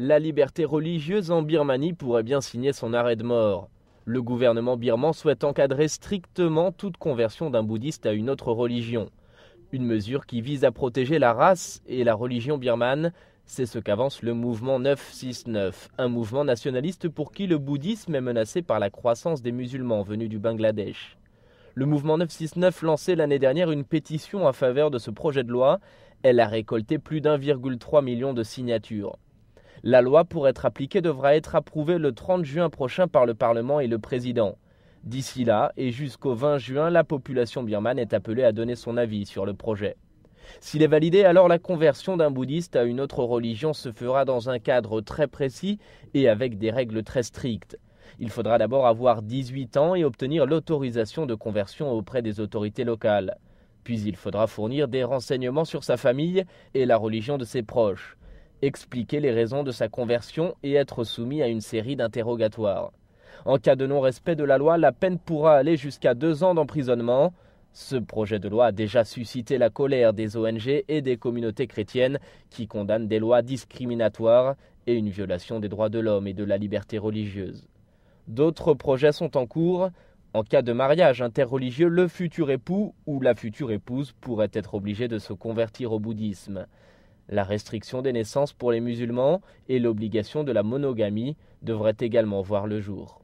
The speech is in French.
la liberté religieuse en Birmanie pourrait bien signer son arrêt de mort. Le gouvernement birman souhaite encadrer strictement toute conversion d'un bouddhiste à une autre religion. Une mesure qui vise à protéger la race et la religion birmane, c'est ce qu'avance le mouvement 969, un mouvement nationaliste pour qui le bouddhisme est menacé par la croissance des musulmans venus du Bangladesh. Le mouvement 969 lançait l'année dernière une pétition en faveur de ce projet de loi. Elle a récolté plus d'1,3 million de signatures. La loi, pour être appliquée, devra être approuvée le 30 juin prochain par le Parlement et le Président. D'ici là, et jusqu'au 20 juin, la population birmane est appelée à donner son avis sur le projet. S'il est validé, alors la conversion d'un bouddhiste à une autre religion se fera dans un cadre très précis et avec des règles très strictes. Il faudra d'abord avoir 18 ans et obtenir l'autorisation de conversion auprès des autorités locales. Puis il faudra fournir des renseignements sur sa famille et la religion de ses proches expliquer les raisons de sa conversion et être soumis à une série d'interrogatoires. En cas de non-respect de la loi, la peine pourra aller jusqu'à deux ans d'emprisonnement. Ce projet de loi a déjà suscité la colère des ONG et des communautés chrétiennes qui condamnent des lois discriminatoires et une violation des droits de l'homme et de la liberté religieuse. D'autres projets sont en cours. En cas de mariage interreligieux, le futur époux ou la future épouse pourrait être obligé de se convertir au bouddhisme. La restriction des naissances pour les musulmans et l'obligation de la monogamie devraient également voir le jour.